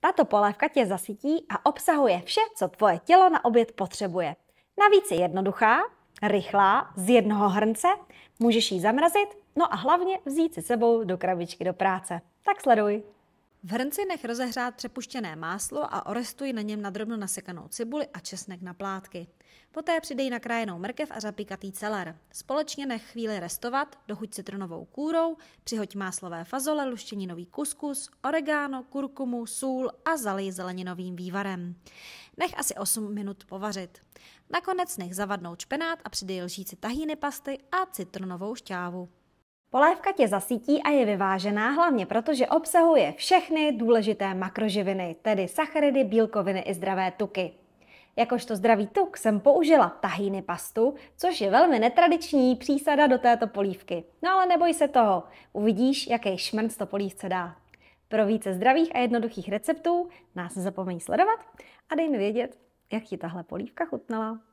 Tato polévka tě zasytí a obsahuje vše, co tvoje tělo na oběd potřebuje. Navíc je jednoduchá, rychlá, z jednoho hrnce, můžeš ji zamrazit, no a hlavně vzít si sebou do krabičky do práce. Tak sleduj! V nech rozehřát přepuštěné máslo a orestuj na něm nadrobno nasekanou cibuli a česnek na plátky. Poté přidej nakrájenou mrkev a zapíkatý celer. Společně nech chvíli restovat, dochuť citronovou kůrou, přihoď máslové fazole, luštěninový kuskus, oregano, kurkumu, sůl a zalij zeleninovým vývarem. Nech asi 8 minut povařit. Nakonec nech zavadnout špenát a přidej lžíci tahýny pasty a citronovou šťávu. Polévka tě zasytí a je vyvážená hlavně proto, že obsahuje všechny důležité makroživiny, tedy sacharidy, bílkoviny i zdravé tuky. Jakožto zdravý tuk jsem použila tahýny pastu, což je velmi netradiční přísada do této polívky. No ale neboj se toho, uvidíš, jaký šmrnc to polívce dá. Pro více zdravých a jednoduchých receptů nás nezapomeň sledovat a dej mi vědět, jak ti tahle polívka chutnala.